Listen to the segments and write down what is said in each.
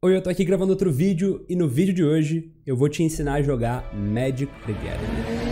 Oi, eu tô aqui gravando outro vídeo e no vídeo de hoje eu vou te ensinar a jogar Magic the Gathering.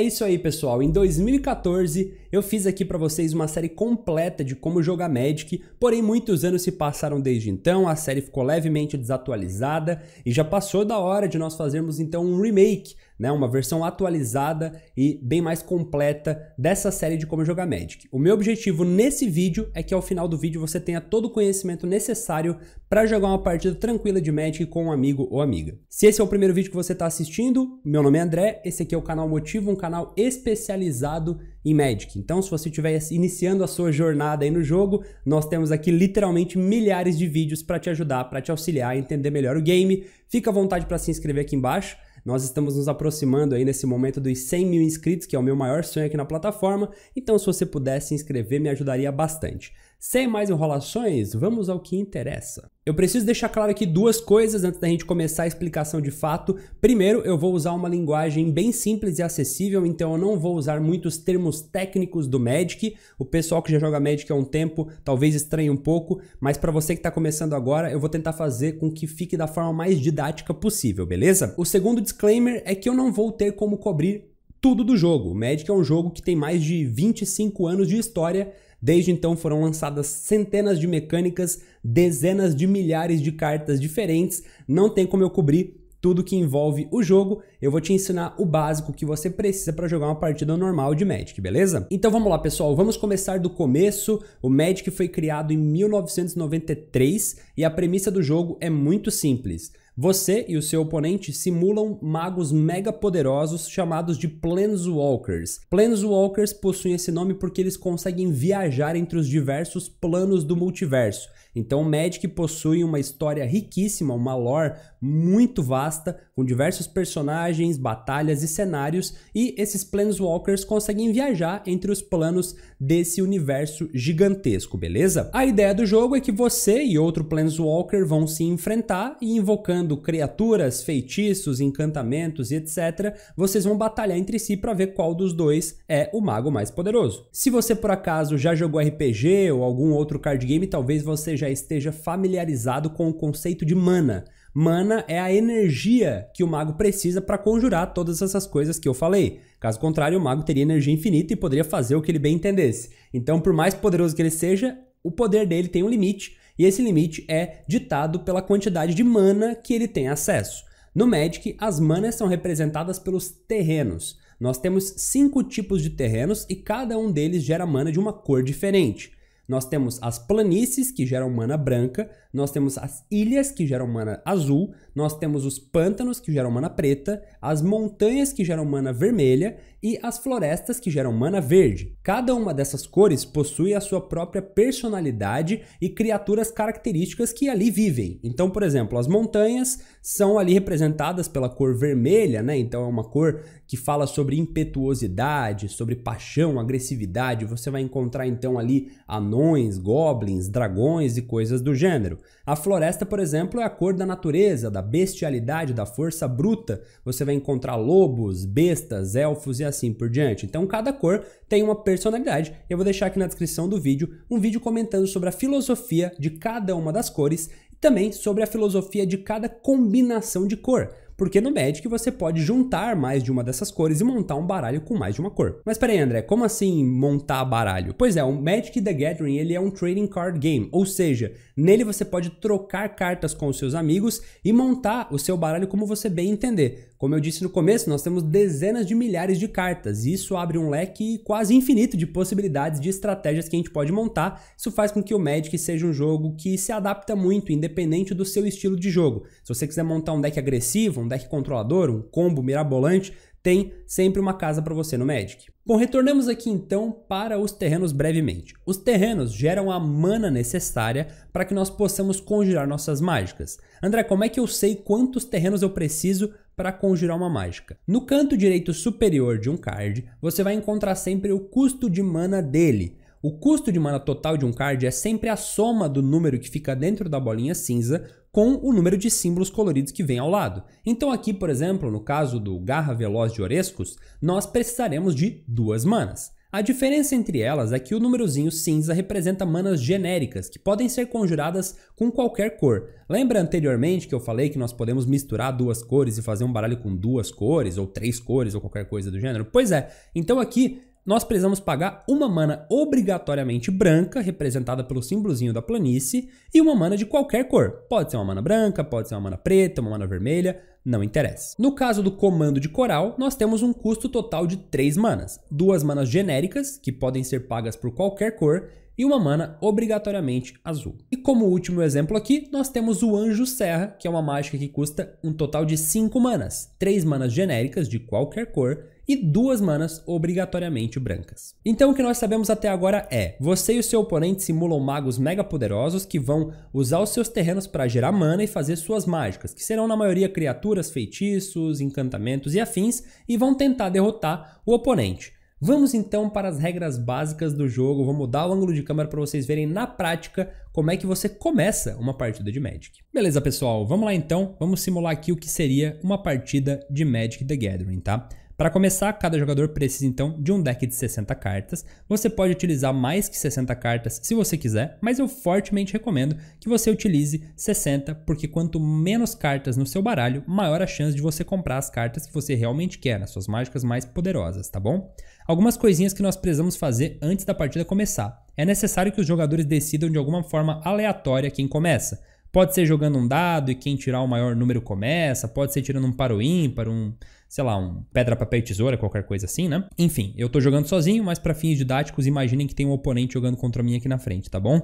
É isso aí, pessoal. Em 2014, eu fiz aqui para vocês uma série completa de como jogar Magic, porém muitos anos se passaram desde então, a série ficou levemente desatualizada e já passou da hora de nós fazermos então um remake, né, uma versão atualizada e bem mais completa dessa série de como jogar Magic. O meu objetivo nesse vídeo é que ao final do vídeo você tenha todo o conhecimento necessário para jogar uma partida tranquila de Magic com um amigo ou amiga. Se esse é o primeiro vídeo que você está assistindo, meu nome é André, esse aqui é o canal Motivo, um canal especializado em Magic. Então, se você estiver iniciando a sua jornada aí no jogo, nós temos aqui literalmente milhares de vídeos para te ajudar, para te auxiliar a entender melhor o game. Fica à vontade para se inscrever aqui embaixo. Nós estamos nos aproximando aí nesse momento dos 100 mil inscritos, que é o meu maior sonho aqui na plataforma. Então, se você puder se inscrever, me ajudaria bastante. Sem mais enrolações, vamos ao que interessa. Eu preciso deixar claro aqui duas coisas antes da gente começar a explicação de fato. Primeiro, eu vou usar uma linguagem bem simples e acessível, então eu não vou usar muitos termos técnicos do Magic. O pessoal que já joga Magic há um tempo talvez estranhe um pouco, mas para você que está começando agora, eu vou tentar fazer com que fique da forma mais didática possível, beleza? O segundo disclaimer é que eu não vou ter como cobrir tudo do jogo. Magic é um jogo que tem mais de 25 anos de história. Desde então foram lançadas centenas de mecânicas, dezenas de milhares de cartas diferentes. Não tem como eu cobrir tudo que envolve o jogo. Eu vou te ensinar o básico que você precisa para jogar uma partida normal de Magic, beleza? Então vamos lá, pessoal. Vamos começar do começo. O Magic foi criado em 1993 e a premissa do jogo é muito simples. Você e o seu oponente simulam magos mega poderosos chamados de Planeswalkers. Planeswalkers possuem esse nome porque eles conseguem viajar entre os diversos planos do multiverso então, Magic possui uma história riquíssima, uma lore muito vasta, com diversos personagens, batalhas e cenários, e esses Planeswalkers conseguem viajar entre os planos desse universo gigantesco, beleza? A ideia do jogo é que você e outro Planeswalker vão se enfrentar e invocando criaturas, feitiços, encantamentos e etc, vocês vão batalhar entre si para ver qual dos dois é o mago mais poderoso. Se você por acaso já jogou RPG ou algum outro card game, talvez você já esteja familiarizado com o conceito de mana. Mana é a energia que o mago precisa para conjurar todas essas coisas que eu falei. Caso contrário, o mago teria energia infinita e poderia fazer o que ele bem entendesse. Então, por mais poderoso que ele seja, o poder dele tem um limite, e esse limite é ditado pela quantidade de mana que ele tem acesso. No Magic, as manas são representadas pelos terrenos. Nós temos cinco tipos de terrenos e cada um deles gera mana de uma cor diferente. Nós temos as planícies, que geram mana branca, nós temos as ilhas, que geram mana azul, nós temos os pântanos, que geram mana preta, as montanhas, que geram mana vermelha, e as florestas que geram mana verde. Cada uma dessas cores possui a sua própria personalidade e criaturas características que ali vivem. Então, por exemplo, as montanhas são ali representadas pela cor vermelha, né? Então é uma cor que fala sobre impetuosidade, sobre paixão, agressividade. Você vai encontrar então ali anões, goblins, dragões e coisas do gênero. A floresta, por exemplo, é a cor da natureza, da bestialidade, da força bruta. Você vai encontrar lobos, bestas, elfos e assim por diante. Então cada cor tem uma personalidade. Eu vou deixar aqui na descrição do vídeo um vídeo comentando sobre a filosofia de cada uma das cores e também sobre a filosofia de cada combinação de cor porque no Magic você pode juntar mais de uma dessas cores e montar um baralho com mais de uma cor. Mas peraí, André, como assim montar baralho? Pois é, o Magic the Gathering ele é um trading card game, ou seja, nele você pode trocar cartas com os seus amigos e montar o seu baralho como você bem entender. Como eu disse no começo, nós temos dezenas de milhares de cartas, e isso abre um leque quase infinito de possibilidades de estratégias que a gente pode montar. Isso faz com que o Magic seja um jogo que se adapta muito, independente do seu estilo de jogo. Se você quiser montar um deck agressivo, um deck controlador, um combo mirabolante, tem sempre uma casa para você no Magic. Bom, retornamos aqui então para os terrenos brevemente. Os terrenos geram a mana necessária para que nós possamos conjurar nossas mágicas. André, como é que eu sei quantos terrenos eu preciso para conjurar uma mágica? No canto direito superior de um card, você vai encontrar sempre o custo de mana dele. O custo de mana total de um card é sempre a soma do número que fica dentro da bolinha cinza com o número de símbolos coloridos que vem ao lado. Então aqui, por exemplo, no caso do Garra Veloz de Orescos, nós precisaremos de duas manas. A diferença entre elas é que o númerozinho cinza representa manas genéricas, que podem ser conjuradas com qualquer cor. Lembra anteriormente que eu falei que nós podemos misturar duas cores e fazer um baralho com duas cores, ou três cores, ou qualquer coisa do gênero? Pois é, então aqui nós precisamos pagar uma mana obrigatoriamente branca, representada pelo símbolozinho da planície, e uma mana de qualquer cor. Pode ser uma mana branca, pode ser uma mana preta, uma mana vermelha, não interessa. No caso do comando de coral, nós temos um custo total de 3 manas. Duas manas genéricas, que podem ser pagas por qualquer cor, e uma mana obrigatoriamente azul. E como último exemplo aqui, nós temos o Anjo Serra, que é uma mágica que custa um total de 5 manas, 3 manas genéricas de qualquer cor e duas manas obrigatoriamente brancas. Então o que nós sabemos até agora é: você e o seu oponente simulam magos mega poderosos que vão usar os seus terrenos para gerar mana e fazer suas mágicas, que serão na maioria criaturas, feitiços, encantamentos e afins, e vão tentar derrotar o oponente. Vamos então para as regras básicas do jogo. Vou mudar o ângulo de câmera para vocês verem na prática como é que você começa uma partida de Magic. Beleza, pessoal? Vamos lá então. Vamos simular aqui o que seria uma partida de Magic the Gathering, tá? Para começar, cada jogador precisa então de um deck de 60 cartas. Você pode utilizar mais que 60 cartas se você quiser, mas eu fortemente recomendo que você utilize 60, porque quanto menos cartas no seu baralho, maior a chance de você comprar as cartas que você realmente quer, as suas mágicas mais poderosas, tá bom? Algumas coisinhas que nós precisamos fazer antes da partida começar. É necessário que os jogadores decidam de alguma forma aleatória quem começa. Pode ser jogando um dado e quem tirar o maior número começa, pode ser tirando um par ou ímpar, um sei lá, um pedra, papel e tesoura, qualquer coisa assim, né? Enfim, eu tô jogando sozinho, mas para fins didáticos, imaginem que tem um oponente jogando contra mim aqui na frente, tá bom?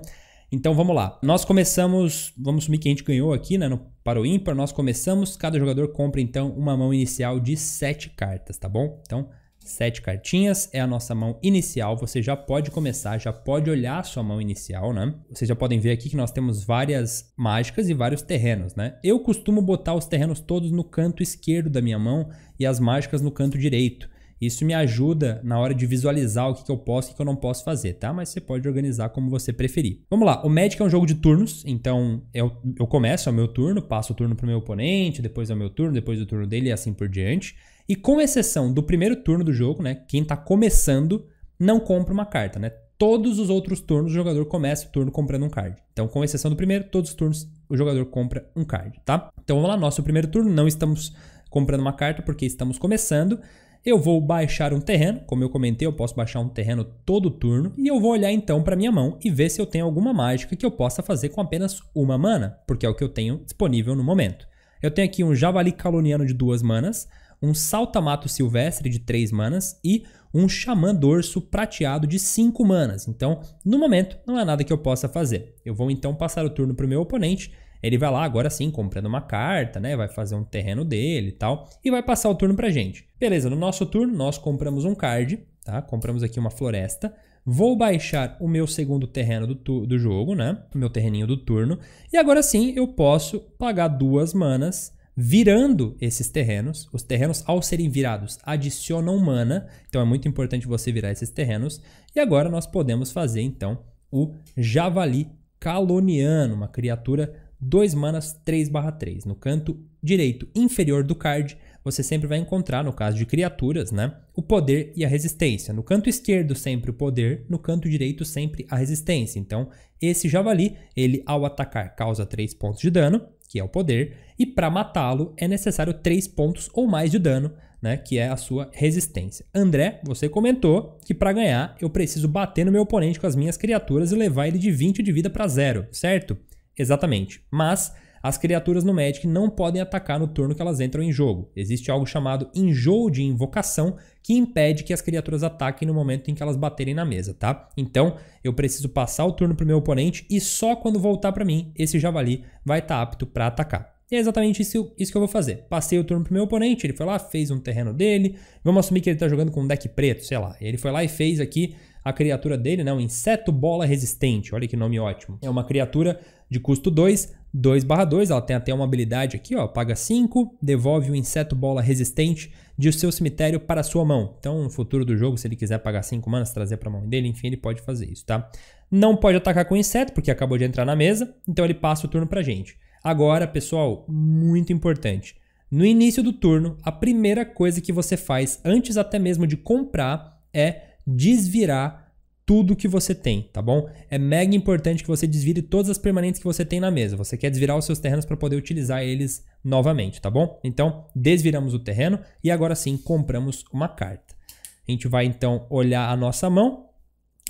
Então vamos lá. Nós começamos, vamos assumir que a gente ganhou aqui, né, no, para o ímpar, nós começamos, cada jogador compra então uma mão inicial de 7 cartas, tá bom? Então, sete cartinhas, é a nossa mão inicial. Você já pode começar, já pode olhar a sua mão inicial, né? Vocês já podem ver aqui que nós temos várias mágicas e vários terrenos, né? Eu costumo botar os terrenos todos no canto esquerdo da minha mão e as mágicas no canto direito. Isso me ajuda na hora de visualizar o que, que eu posso e o que eu não posso fazer, tá? Mas você pode organizar como você preferir. Vamos lá, o Magic é um jogo de turnos, então eu, eu começo é o meu turno, passo o turno para o meu oponente, depois é o meu turno, depois o turno dele e assim por diante. E com exceção do primeiro turno do jogo, né, quem está começando não compra uma carta, né? Todos os outros turnos o jogador começa o turno comprando um card. Então, com exceção do primeiro, todos os turnos o jogador compra um card, tá? Então vamos lá, nosso primeiro turno, não estamos comprando uma carta porque estamos começando. Eu vou baixar um terreno, como eu comentei, eu posso baixar um terreno todo turno e eu vou olhar então para minha mão e ver se eu tenho alguma mágica que eu possa fazer com apenas uma mana, porque é o que eu tenho disponível no momento. Eu tenho aqui um Javali Caloniano de duas manas, um saltamato silvestre de 3 manas e um xamã dorso prateado de 5 manas. Então, no momento, não é nada que eu possa fazer. Eu vou então passar o turno para o meu oponente. Ele vai lá agora sim, comprando uma carta, né? Vai fazer um terreno dele e tal. E vai passar o turno para gente. Beleza, no nosso turno nós compramos um card, tá? Compramos aqui uma floresta. Vou baixar o meu segundo terreno do, do jogo, né? O meu terreninho do turno. E agora sim eu posso pagar duas manas Virando esses terrenos, os terrenos ao serem virados adicionam mana, então é muito importante você virar esses terrenos. E agora nós podemos fazer então o Javali Caloniano, uma criatura 2 manas 3/3. No canto direito inferior do card, você sempre vai encontrar, no caso de criaturas, né, o poder e a resistência. No canto esquerdo sempre o poder, no canto direito sempre a resistência. Então, esse javali, ele ao atacar causa 3 pontos de dano, que é o poder, e para matá-lo é necessário 3 pontos ou mais de dano, né, que é a sua resistência. André, você comentou que para ganhar eu preciso bater no meu oponente com as minhas criaturas e levar ele de 20 de vida para zero, certo? Exatamente. Mas as criaturas no Magic não podem atacar no turno que elas entram em jogo. Existe algo chamado enjoo de invocação que impede que as criaturas ataquem no momento em que elas baterem na mesa, tá? Então, eu preciso passar o turno para o meu oponente e só quando voltar para mim, esse javali vai estar tá apto para atacar. E é exatamente isso, isso, que eu vou fazer. Passei o turno pro meu oponente, ele foi lá, fez um terreno dele. Vamos assumir que ele tá jogando com um deck preto, sei lá. Ele foi lá e fez aqui a criatura dele, né? Um inseto bola resistente. Olha que nome ótimo. É uma criatura de custo 2, 2 barra 2, ela tem até uma habilidade aqui, ó, paga 5, devolve o um inseto bola resistente de seu cemitério para sua mão. Então, no futuro do jogo, se ele quiser pagar 5 manas, trazer para a mão dele, enfim, ele pode fazer isso, tá? Não pode atacar com inseto, porque acabou de entrar na mesa, então ele passa o turno para gente. Agora, pessoal, muito importante. No início do turno, a primeira coisa que você faz, antes até mesmo de comprar, é desvirar tudo que você tem, tá bom? É mega importante que você desvire todas as permanentes que você tem na mesa. Você quer desvirar os seus terrenos para poder utilizar eles novamente, tá bom? Então, desviramos o terreno e agora sim compramos uma carta. A gente vai então olhar a nossa mão.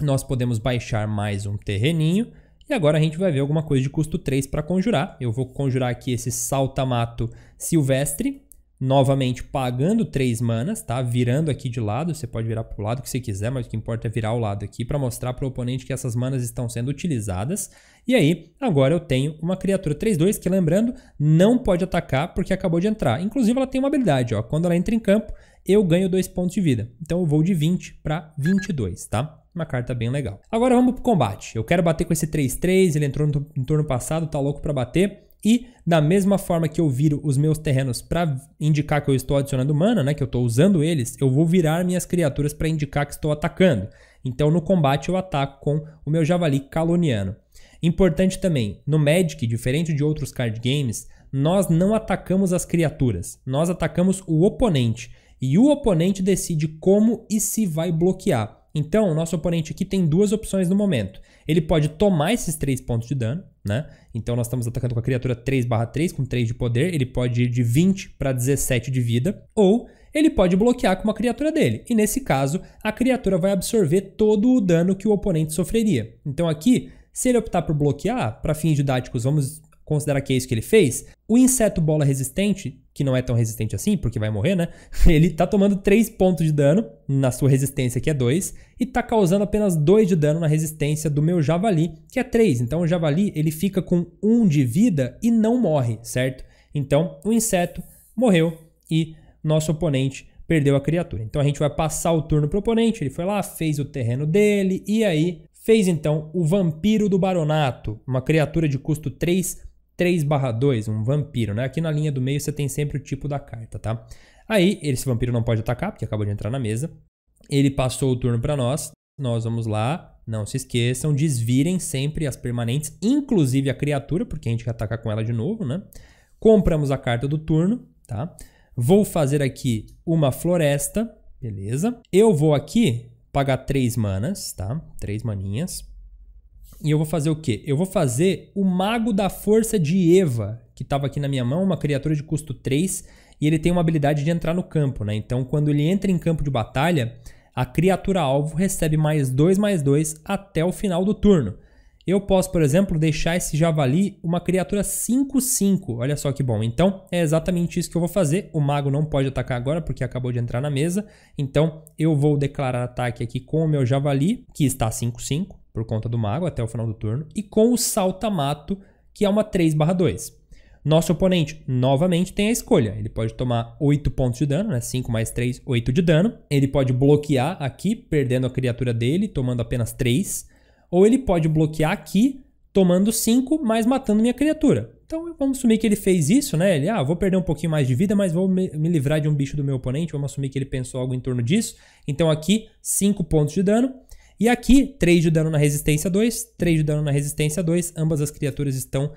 Nós podemos baixar mais um terreninho. E agora a gente vai ver alguma coisa de custo 3 para conjurar. Eu vou conjurar aqui esse saltamato silvestre, novamente pagando 3 manas, tá? Virando aqui de lado, você pode virar para o lado que você quiser, mas o que importa é virar o lado aqui para mostrar para o oponente que essas manas estão sendo utilizadas. E aí, agora eu tenho uma criatura 3-2 que, lembrando, não pode atacar porque acabou de entrar. Inclusive, ela tem uma habilidade, ó. Quando ela entra em campo, eu ganho 2 pontos de vida. Então eu vou de 20 para 22, tá? Uma carta bem legal. Agora vamos pro combate. Eu quero bater com esse 3-3, ele entrou no, no turno passado, tá louco para bater. E da mesma forma que eu viro os meus terrenos para indicar que eu estou adicionando mana, né, que eu estou usando eles, eu vou virar minhas criaturas para indicar que estou atacando. Então no combate eu ataco com o meu javali caloniano. Importante também, no Magic, diferente de outros card games, nós não atacamos as criaturas, nós atacamos o oponente. E o oponente decide como e se vai bloquear. Então, o nosso oponente aqui tem duas opções no momento. Ele pode tomar esses três pontos de dano, né? Então, nós estamos atacando com a criatura 3/3, com 3 de poder. Ele pode ir de 20 para 17 de vida. Ou ele pode bloquear com uma criatura dele. E nesse caso, a criatura vai absorver todo o dano que o oponente sofreria. Então, aqui, se ele optar por bloquear, para fins didáticos, vamos considerar que é isso que ele fez, o inseto bola resistente que não é tão resistente assim, porque vai morrer, né? Ele tá tomando 3 pontos de dano na sua resistência, que é 2, e tá causando apenas 2 de dano na resistência do meu javali, que é 3. Então o javali, ele fica com 1 de vida e não morre, certo? Então o inseto morreu e nosso oponente perdeu a criatura. Então a gente vai passar o turno pro oponente, ele foi lá, fez o terreno dele, e aí fez então o vampiro do baronato, uma criatura de custo 3 3/2, um vampiro, né? Aqui na linha do meio você tem sempre o tipo da carta, tá? Aí, esse vampiro não pode atacar, porque acabou de entrar na mesa. Ele passou o turno para nós. Nós vamos lá. Não se esqueçam, desvirem sempre as permanentes, inclusive a criatura, porque a gente atacar com ela de novo, né? Compramos a carta do turno, tá? Vou fazer aqui uma floresta, beleza? Eu vou aqui pagar três manas, tá? Três maninhas. E eu vou fazer o quê? Eu vou fazer o Mago da Força de Eva, que estava aqui na minha mão, uma criatura de custo 3, e ele tem uma habilidade de entrar no campo, né? Então, quando ele entra em campo de batalha, a criatura alvo recebe mais 2 mais 2 até o final do turno. Eu posso, por exemplo, deixar esse javali uma criatura 5-5. Olha só que bom. Então, é exatamente isso que eu vou fazer. O mago não pode atacar agora porque acabou de entrar na mesa. Então, eu vou declarar ataque aqui com o meu javali, que está 5-5 por conta do mago até o final do turno, e com o saltamato, que é uma 3/2. Nosso oponente, novamente, tem a escolha. Ele pode tomar 8 pontos de dano, né? 5 mais 3, 8 de dano. Ele pode bloquear aqui, perdendo a criatura dele, tomando apenas 3. Ou ele pode bloquear aqui, tomando 5, mas matando minha criatura. Então vamos assumir que ele fez isso, né? Ele, ah, vou perder um pouquinho mais de vida, mas vou me, me livrar de um bicho do meu oponente. Vamos assumir que ele pensou algo em torno disso. Então aqui, 5 pontos de dano e aqui, 3 de dano na resistência 2, 3 de dano na resistência 2. Ambas as criaturas estão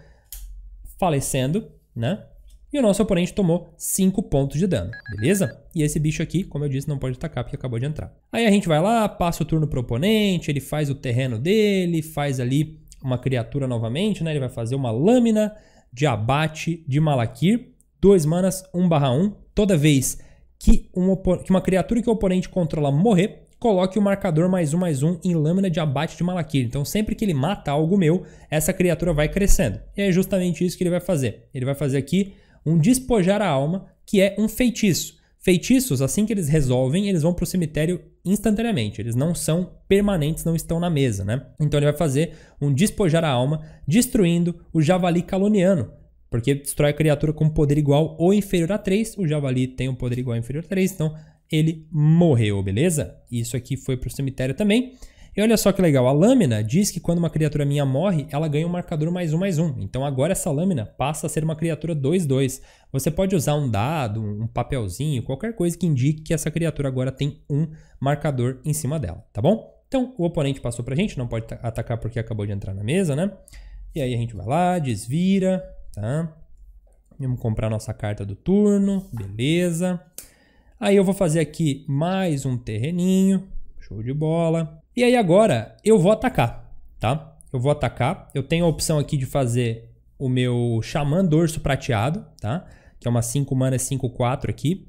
falecendo, né? E o nosso oponente tomou 5 pontos de dano, beleza? E esse bicho aqui, como eu disse, não pode atacar porque acabou de entrar. Aí a gente vai lá, passa o turno pro oponente, ele faz o terreno dele, faz ali uma criatura novamente, né? Ele vai fazer uma lâmina de abate de Malakir, 2 manas, 1 barra 1. Toda vez que, um que uma criatura que o oponente controla morrer, coloque o marcador mais um mais um em lâmina de abate de Malakir. Então sempre que ele mata algo meu, essa criatura vai crescendo. E é justamente isso que ele vai fazer. Ele vai fazer aqui um despojar a alma, que é um feitiço. Feitiços, assim que eles resolvem, eles vão para o cemitério instantaneamente. Eles não são permanentes, não estão na mesa, né? Então ele vai fazer um despojar a alma, destruindo o javali caloniano. Porque destrói a criatura com poder igual ou inferior a 3. O javali tem um poder igual ou inferior a 3, então ele morreu, beleza? Isso aqui foi para o cemitério também. E olha só que legal, a lâmina diz que quando uma criatura minha morre, ela ganha um marcador mais um, mais um. Então agora essa lâmina passa a ser uma criatura 2-2. Você pode usar um dado, um papelzinho, qualquer coisa que indique que essa criatura agora tem um marcador em cima dela, tá bom? Então o oponente passou pra gente, não pode atacar porque acabou de entrar na mesa, né? E aí a gente vai lá, desvira, tá? Vamos comprar nossa carta do turno, beleza. Beleza. Aí eu vou fazer aqui mais um terreninho, show de bola. E aí agora eu vou atacar, tá? Eu vou atacar, eu tenho a opção aqui de fazer o meu Xamã Dorso Prateado, tá? Que é uma 5 mana 5 4 aqui.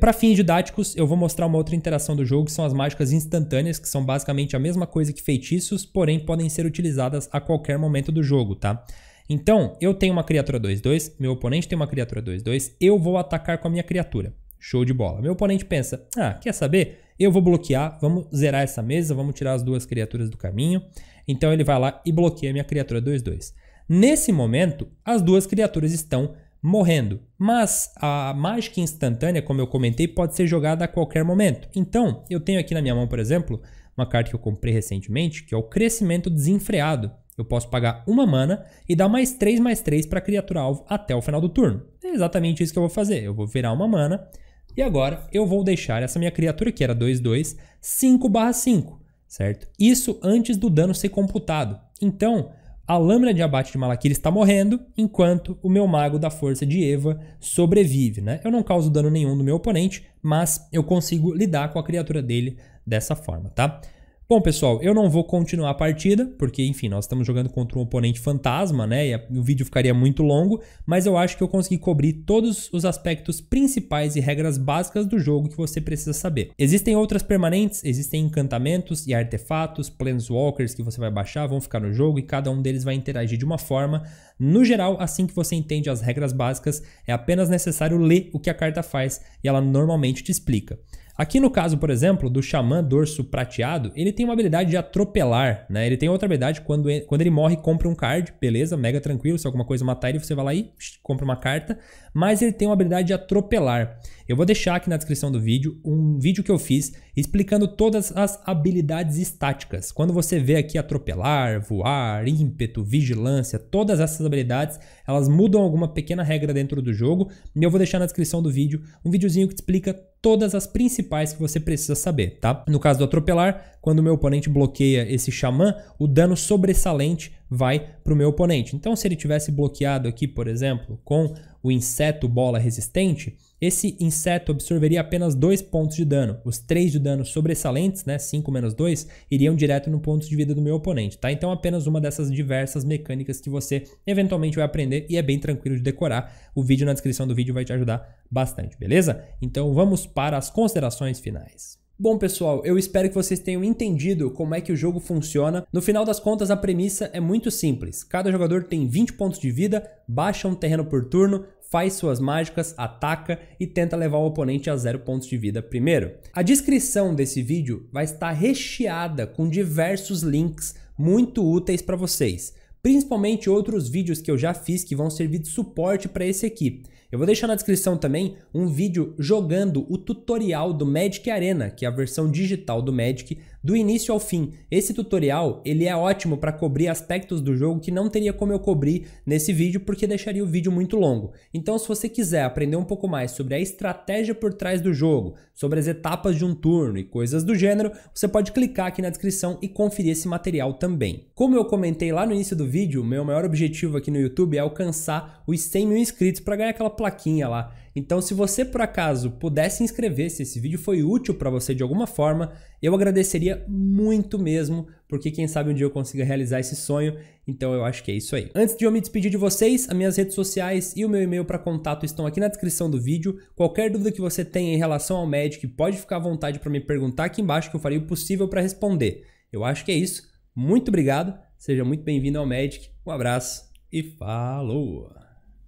Para fins didáticos, eu vou mostrar uma outra interação do jogo, que são as mágicas instantâneas, que são basicamente a mesma coisa que feitiços, porém podem ser utilizadas a qualquer momento do jogo, tá? Então, eu tenho uma criatura 2-2, meu oponente tem uma criatura 2-2, eu vou atacar com a minha criatura. Show de bola. Meu oponente pensa: ah, quer saber? Eu vou bloquear, vamos zerar essa mesa, vamos tirar as duas criaturas do caminho. Então ele vai lá e bloqueia minha criatura 2-2. Nesse momento, as duas criaturas estão morrendo, mas a mágica instantânea, como eu comentei, pode ser jogada a qualquer momento. Então, eu tenho aqui na minha mão, por exemplo, uma carta que eu comprei recentemente, que é o Crescimento Desenfreado. Eu posso pagar uma mana e dar mais 3 mais 3 para a criatura alvo até o final do turno. É exatamente isso que eu vou fazer. Eu vou virar uma mana, e agora eu vou deixar essa minha criatura, que era 2-2, 5/5, certo? Isso antes do dano ser computado. Então, a lâmina de abate de Malakir está morrendo, enquanto o meu mago da força de Eva sobrevive. Né? Eu não causo dano nenhum no meu oponente, mas eu consigo lidar com a criatura dele dessa forma, tá? Bom, pessoal, eu não vou continuar a partida, porque, enfim, nós estamos jogando contra um oponente fantasma, né? E o vídeo ficaria muito longo, mas eu acho que eu consegui cobrir todos os aspectos principais e regras básicas do jogo que você precisa saber. Existem outras permanentes, existem encantamentos e artefatos, planeswalkers que você vai baixar, vão ficar no jogo e cada um deles vai interagir de uma forma. No geral, assim que você entende as regras básicas, é apenas necessário ler o que a carta faz e ela normalmente te explica. Aqui no caso, por exemplo, do Xamã Dorso Prateado, ele tem uma habilidade de atropelar, né? Ele tem outra habilidade, quando ele, quando ele morre, compra um card, beleza, mega tranquilo, se alguma coisa matar ele, você vai lá e compra uma carta, mas ele tem uma habilidade de atropelar. Eu vou deixar aqui na descrição do vídeo um vídeo que eu fiz explicando todas as habilidades estáticas. Quando você vê aqui atropelar, voar, ímpeto, vigilância, todas essas habilidades, elas mudam alguma pequena regra dentro do jogo. E eu vou deixar na descrição do vídeo um videozinho que te explica todas as principais que você precisa saber, tá? No caso do atropelar, quando o meu oponente bloqueia esse xamã, o dano sobressalente vai para o meu oponente. Então, se ele tivesse bloqueado aqui, por exemplo, com o inseto bola resistente, esse inseto absorveria apenas 2 pontos de dano. Os 3 de dano sobressalentes, né, 5 menos 2, iriam direto no ponto de vida do meu oponente, tá? Então apenas uma dessas diversas mecânicas que você eventualmente vai aprender e é bem tranquilo de decorar. O vídeo na descrição do vídeo vai te ajudar bastante, beleza? Então vamos para as considerações finais. Bom, pessoal, eu espero que vocês tenham entendido como é que o jogo funciona. No final das contas, a premissa é muito simples. Cada jogador tem 20 pontos de vida, baixa um terreno por turno, faz suas mágicas, ataca e tenta levar o oponente a zero pontos de vida primeiro. A descrição desse vídeo vai estar recheada com diversos links muito úteis para vocês, principalmente outros vídeos que eu já fiz que vão servir de suporte para esse aqui. Eu vou deixar na descrição também um vídeo jogando o tutorial do Magic Arena, que é a versão digital do Magic, do início ao fim. Esse tutorial ele é ótimo para cobrir aspectos do jogo que não teria como eu cobrir nesse vídeo, porque deixaria o vídeo muito longo. Então, se você quiser aprender um pouco mais sobre a estratégia por trás do jogo, sobre as etapas de um turno e coisas do gênero, você pode clicar aqui na descrição e conferir esse material também. Como eu comentei lá no início do vídeo, meu maior objetivo aqui no YouTube é alcançar os 100 mil inscritos para ganhar aquela plaquinha lá. Então, se você por acaso pudesse inscrever, se esse vídeo foi útil para você de alguma forma, eu agradeceria muito mesmo, porque quem sabe um dia eu consiga realizar esse sonho. Então eu acho que é isso aí. Antes de eu me despedir de vocês, as minhas redes sociais e o meu e-mail para contato estão aqui na descrição do vídeo. Qualquer dúvida que você tenha em relação ao Magic, pode ficar à vontade para me perguntar aqui embaixo que eu farei o possível para responder. Eu acho que é isso. Muito obrigado. Seja muito bem-vindo ao Magic. Um abraço e falou!